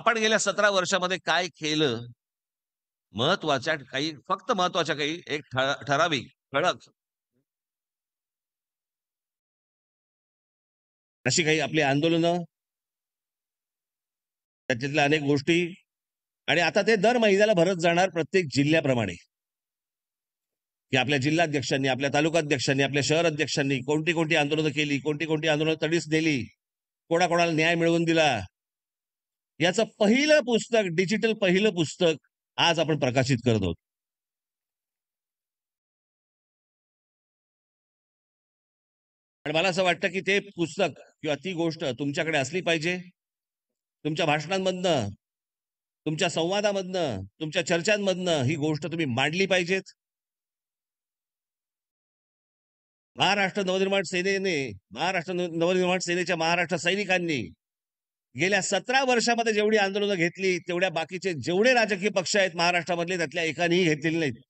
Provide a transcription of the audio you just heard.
आपण गेल्या सतरा वर्षामध्ये काय केलं महत्वाच्या काही फक्त महत्वाच्या काही एक ठराविक ठळक अशी काही आपली आंदोलनं त्याच्यातल्या अनेक गोष्टी आणि आता ते दर महिन्याला भरत जाणार प्रत्येक जिल्ह्याप्रमाणे की आपल्या जिल्हाध्यक्षांनी आपल्या तालुकाध्यक्षांनी आपल्या शहर अध्यक्षांनी कोणती कोणती आंदोलनं केली कोणती कोणती आंदोलनं तडीच दिली कोणाकोणाला न्याय मिळवून दिला याचं पहिलं पुस्तक डिजिटल पहिलं पुस्तक आज आपण प्रकाशित करत आहोत आणि मला असं वाटतं की ते पुस्तक किंवा ती गोष्ट तुमच्याकडे असली पाहिजे तुमच्या भाषणांमधनं तुमच्या संवादामधनं तुमच्या चर्चांमधनं ही गोष्ट तुम्ही मांडली पाहिजेत महाराष्ट्र नवनिर्माण सेनेने महाराष्ट्र नवनिर्माण सेनेच्या महाराष्ट्र सैनिकांनी गेल्या सतरा वर्षामध्ये जेवढी आंदोलनं घेतली तेवढ्या बाकीचे जेवढे राजकीय पक्ष आहेत महाराष्ट्रामधले त्यातल्या एकानेही घेतलेली नाहीत